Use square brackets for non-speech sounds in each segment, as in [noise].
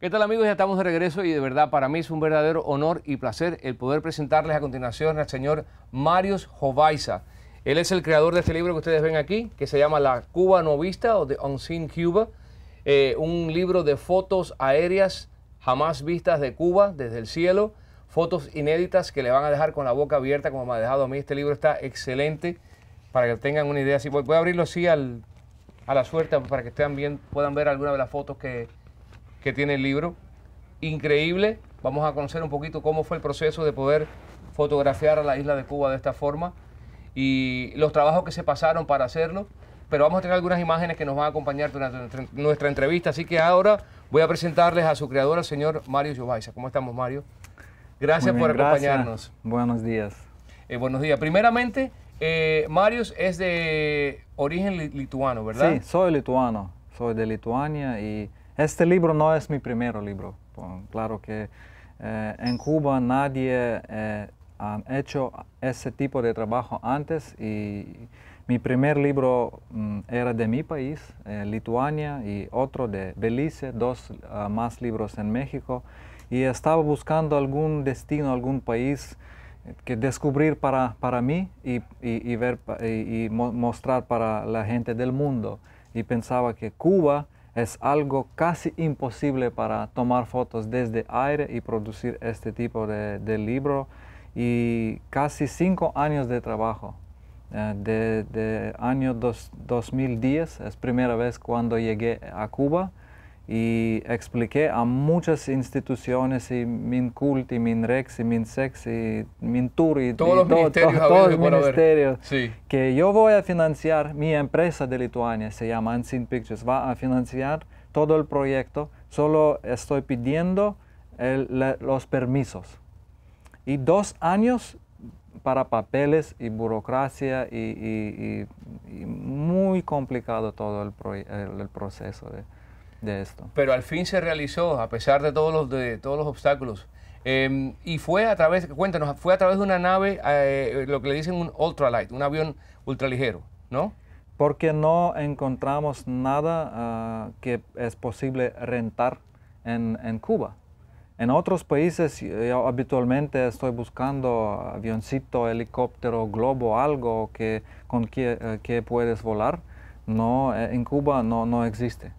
¿Qué tal amigos? Ya estamos de regreso y de verdad para mí es un verdadero honor y placer el poder presentarles a continuación al señor Marius Jovaiza. Él es el creador de este libro que ustedes ven aquí, que se llama La Cuba Novista o The Unseen Cuba, eh, un libro de fotos aéreas jamás vistas de Cuba desde el cielo, fotos inéditas que le van a dejar con la boca abierta como me ha dejado a mí. Este libro está excelente para que tengan una idea. Si voy, a abrirlo así a la suerte para que estén bien, puedan ver alguna de las fotos que que tiene el libro. Increíble. Vamos a conocer un poquito cómo fue el proceso de poder fotografiar a la isla de Cuba de esta forma y los trabajos que se pasaron para hacerlo. Pero vamos a tener algunas imágenes que nos van a acompañar durante nuestra entrevista. Así que ahora voy a presentarles a su creador, el señor Mario Llobaiza. ¿Cómo estamos, Mario? Gracias por acompañarnos. Buenos días. Eh, buenos días. Primeramente, eh, es de origen lituano, ¿verdad? Sí, soy lituano. Soy de Lituania y este libro no es mi primer libro. Claro que eh, en Cuba nadie eh, ha hecho ese tipo de trabajo antes y mi primer libro mm, era de mi país, eh, Lituania, y otro de Belice, dos ah, más libros en México. Y estaba buscando algún destino, algún país que descubrir para, para mí y, y, ver, y, mostrar para la gente del mundo. Y pensaba que Cuba es algo casi imposible para tomar fotos desde aire y producir este tipo de, libro y casi cinco años de trabajo. Eh, de, año dos, 2010 es primera vez cuando llegué a Cuba y expliqué a muchas instituciones, y Mincult, y Minrex, y Minsex, y Mintur, y todos y los todo, ministerios, que yo voy a financiar, mi empresa de Lituania se llama Unseen Pictures, va a financiar todo el proyecto, solo estoy pidiendo los permisos. Y dos años para papeles y burocracia y, muy complicado todo el, el proceso. De, esto. Pero al fin se realizó, a pesar de todos los, de, todos los obstáculos. Em, y fue a través, cuéntanos, fue a través de una nave, eh, lo que le dicen un ultralight, un avión ultraligero, ¿no? Porque no encontramos nada ah, que es posible rentar en, en Cuba. En otros países yo eh, habitualmente estoy buscando avioncito, helicóptero, globo, algo que, con que, eh, que puedes volar. No, en Cuba no, no existe.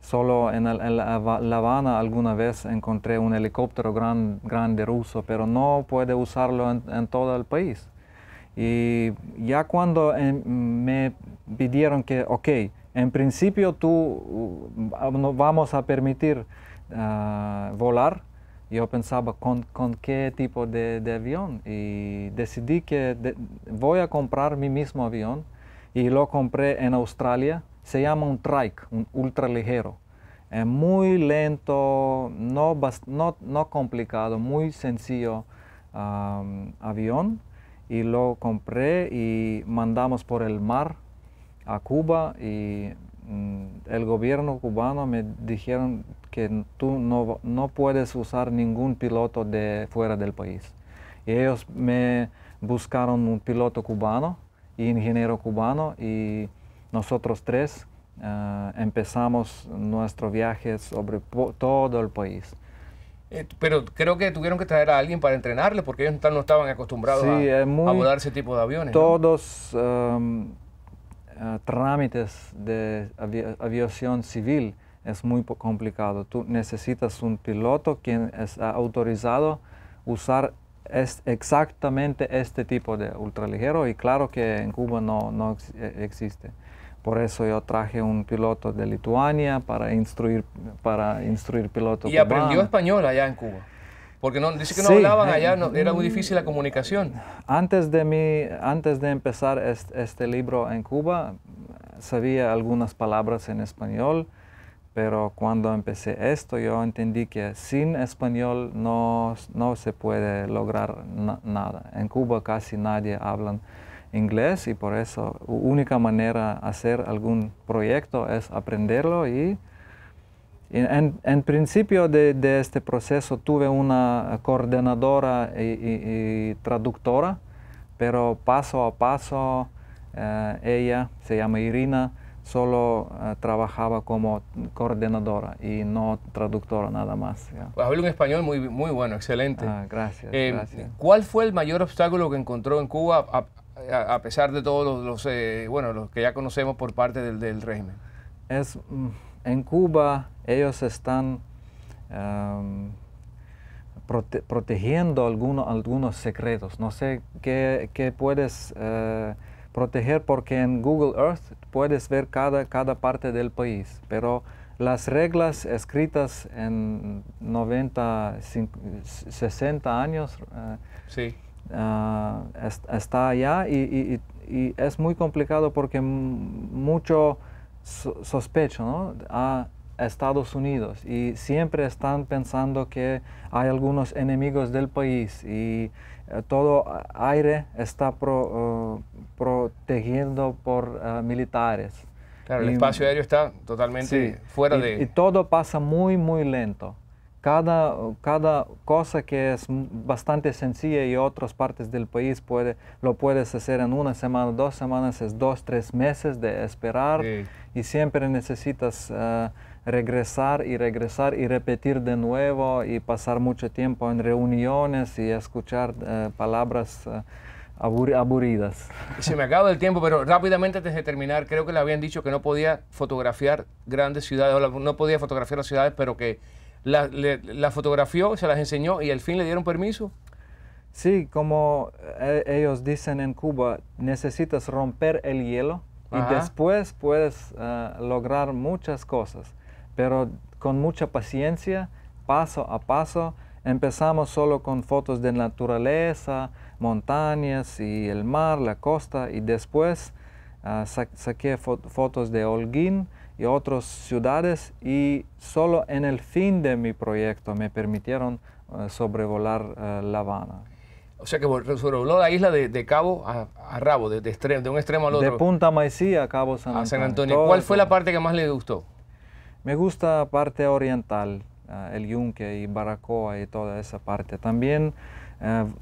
Solo en, La Habana alguna vez encontré un helicóptero grande ruso, pero no puede usarlo en, todo el país. Y ya cuando em, me pidieron que, ok, en principio tú uh, uh, nos vamos a permitir uh, volar, yo pensaba con, qué tipo de, avión y decidí que voy a comprar mi mismo avión y lo compré en Australia se llama un trike, un ultraligero. Es muy lento, no, complicado, muy sencillo avión. Y lo compré y mandamos por el mar a Cuba y mm, el gobierno cubano me dijeron que tú no, no puedes usar ningún piloto de fuera del país. Y ellos me buscaron un piloto cubano, ingeniero cubano y nosotros tres eh, empezamos nuestro viaje sobre todo el país. Eh, pero creo que tuvieron que traer a alguien para entrenarle porque ellos no estaban acostumbrados a, mudar ese tipo de aviones. Todos em, eh, trámites de aviación civil es muy complicado. Tú necesitas un piloto quien es autorizado usar exactamente este tipo de ultraligero y claro que en Cuba no e-, existe. Por eso yo traje un piloto de Lituania para instruir, para instruir pilotos. ¿Y aprendió español allá en Cuba? Porque no, dice que no hablaban eh, allá, no, era muy difícil la comunicación. Antes de, mí, antes de empezar este, libro en Cuba, sabía algunas palabras en español, pero cuando empecé esto yo entendí que sin español no, no se puede lograr nada. En Cuba casi nadie habla inglés y por eso única manera hacer algún proyecto es aprenderlo y en, principio de, este proceso tuve una coordinadora y, traductora, pero paso a paso eh, ella, se llama Irina, solo eh, trabajaba como coordinadora y no traductora nada más. habla un español muy, muy bueno, excelente. Ah, gracias, eh, gracias, ¿Cuál fue el mayor obstáculo que encontró en Cuba a, pesar de todos los, eh, bueno, los que ya conocemos por parte del, régimen? Es, mm, en Cuba ellos están em, protegiendo alguno, algunos secretos. No sé qué, puedes eh, proteger porque en Google Earth puedes ver cada, cada parte del país, pero las reglas escritas en 90, 60 años. Eh, sí Ah, está allá y, es muy complicado porque mucho sospecho a Estados Unidos y siempre están pensando que hay algunos enemigos del país y eh, todo aire está oh, protegiendo por eh, militares. Claro, el espacio aéreo está totalmente fuera de... Y todo pasa muy, muy lento cada, cada cosa que es bastante sencilla y otras partes del país puede, lo puedes hacer en una semana, dos semanas, es dos, tres meses de esperar y siempre necesitas eh, regresar y regresar y repetir de nuevo y pasar mucho tiempo en reuniones y escuchar eh, palabras. Eh, aburridas. [laughs] Se me acaba el tiempo, pero rápidamente antes de terminar, creo que le habían dicho que no podía fotografiar grandes ciudades, no podía fotografiar las ciudades, pero que la, la fotografió, se las enseñó y al fin le dieron permiso. Sí, como eh, ellos dicen en Cuba, necesitas romper el hielo y después puedes eh, lograr muchas cosas, pero con mucha paciencia, paso a paso. Empezamos solo con fotos de naturaleza, montañas y el mar, la costa, y después Ah, saqué fotos de Holguín y otras ciudades y solo en el fin de mi proyecto me permitieron eh, sobrevolar eh, La Habana. O sea que sobrevoló la isla de, cabo a, rabo, de, un extremo al otro. De Punta Maicí a Cabo San Antonio. ¿Cuál fue la parte que más le gustó? Me gusta la parte oriental, eh, el yunque y Baracoa y toda esa parte. También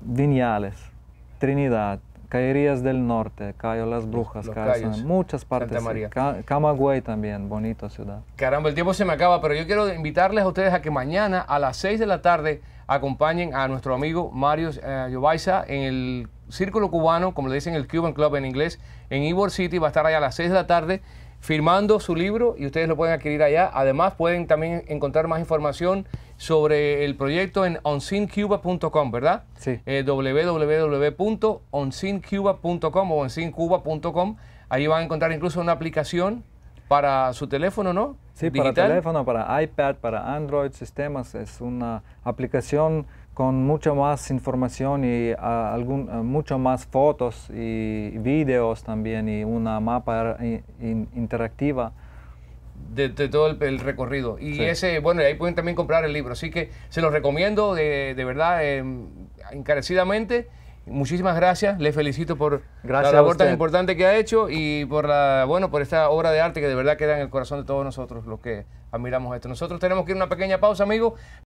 Viñales, Trinidad, Caerías del Norte, Cayo Las Brujas, muchas partes. de María. Camagüey también, bonita ciudad. Caramba, el tiempo se me acaba, pero yo quiero invitarles a ustedes a que mañana a las 6 de la tarde acompañen a nuestro amigo Mario Llobaiza eh, en el Círculo Cubano, como le dicen el Cuban Club en inglés, en Ivor City, va a estar allá a las 6 de la tarde firmando su libro y ustedes lo pueden adquirir allá. Además, pueden también encontrar más información sobre el proyecto en onsincuba.com, ¿verdad? Sí. Eh, www.onsincuba.com o onsincuba.com. Ahí van a encontrar incluso una aplicación para su teléfono, ¿no? Sí, para teléfono, para iPad, para Android, sistemas. Es una aplicación con mucha más información y ah, algún, ah, mucho más fotos y videos también y una mapa interactiva. De, todo el, recorrido. Y ese, bueno, ahí pueden también comprar el libro. Así que se los recomiendo de, verdad, em, encarecidamente. Muchísimas gracias, le felicito por la labor tan importante que ha hecho y por la, bueno, por esta obra de arte que de verdad queda en el corazón de todos nosotros los que admiramos esto. Nosotros tenemos que ir a una pequeña pausa, amigos,